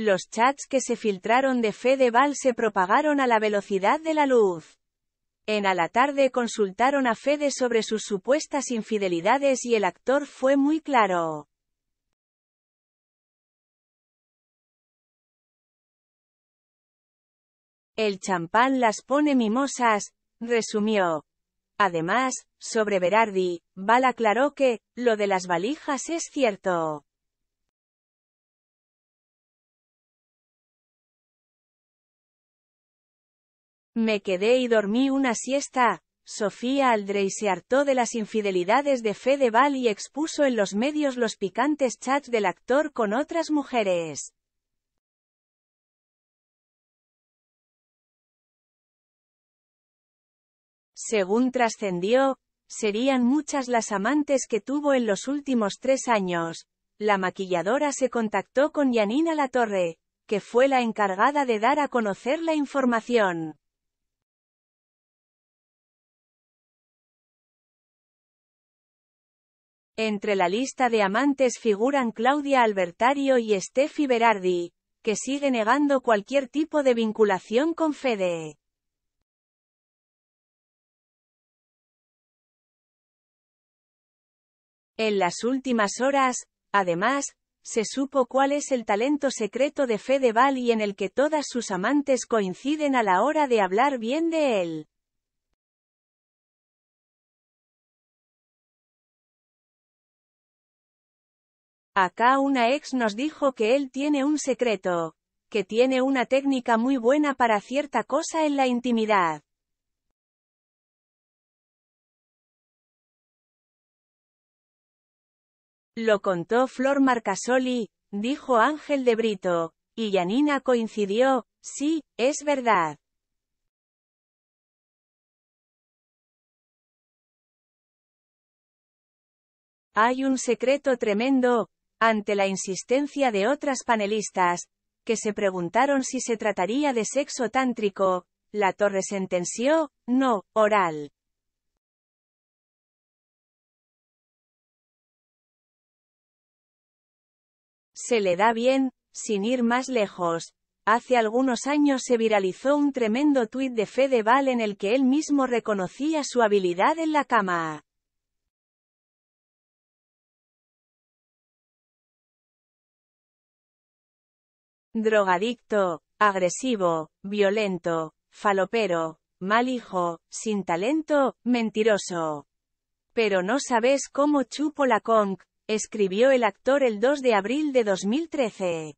Los chats que se filtraron de Val se propagaron a la velocidad de la luz. En a la tarde consultaron a Fede sobre sus supuestas infidelidades y el actor fue muy claro. El champán las pone mimosas, resumió. Además, sobre Berardi, Bal aclaró que, lo de las valijas es cierto. Me quedé y dormí una siesta. Sofía Aldrey se hartó de las infidelidades de Fedeval y expuso en los medios los picantes chats del actor con otras mujeres. Según trascendió, serían muchas las amantes que tuvo en los últimos tres años. La maquilladora se contactó con Yanina Latorre, que fue la encargada de dar a conocer la información. Entre la lista de amantes figuran Claudia Albertario y Steffi Berardi, que sigue negando cualquier tipo de vinculación con Fede. En las últimas horas, además, se supo cuál es el talento secreto de Val y en el que todas sus amantes coinciden a la hora de hablar bien de él. Acá una ex nos dijo que él tiene un secreto, que tiene una técnica muy buena para cierta cosa en la intimidad. Lo contó Flor Marcasoli, dijo Ángel de Brito, y Yanina coincidió, sí, es verdad. Hay un secreto tremendo, ante la insistencia de otras panelistas, que se preguntaron si se trataría de sexo tántrico, la torre sentenció, no, oral. Se le da bien, sin ir más lejos. Hace algunos años se viralizó un tremendo tuit de Val en el que él mismo reconocía su habilidad en la cama. Drogadicto, agresivo, violento, falopero, mal hijo, sin talento, mentiroso. Pero no sabes cómo chupo la conk", escribió el actor el 2 de abril de 2013.